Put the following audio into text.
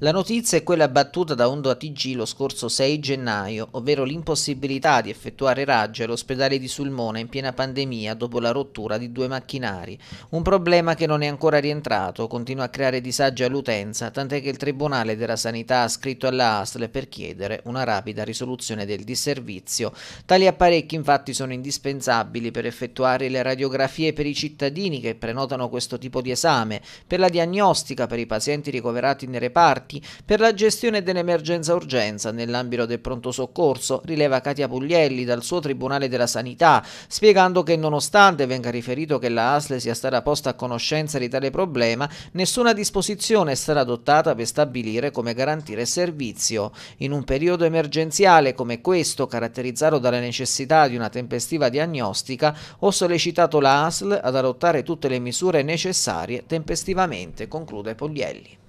La notizia è quella battuta da Ondo ATG lo scorso 6 gennaio, ovvero l'impossibilità di effettuare raggio all'ospedale di Sulmona in piena pandemia dopo la rottura di due macchinari. Un problema che non è ancora rientrato, continua a creare disagi all'utenza, tant'è che il Tribunale della Sanità ha scritto alla ASL per chiedere una rapida risoluzione del disservizio. Tali apparecchi infatti sono indispensabili per effettuare le radiografie per i cittadini che prenotano questo tipo di esame, per la diagnostica per i pazienti ricoverati nei reparti, contratti per la gestione dell'emergenza urgenza nell'ambito del pronto soccorso, rileva Katia Puglielli dal suo Tribunale della Sanità, spiegando che nonostante venga riferito che la ASL sia stata posta a conoscenza di tale problema, nessuna disposizione è stata adottata per stabilire come garantire servizio. In un periodo emergenziale come questo, caratterizzato dalla necessità di una tempestiva diagnostica, ho sollecitato la ASL ad adottare tutte le misure necessarie tempestivamente, conclude Puglielli.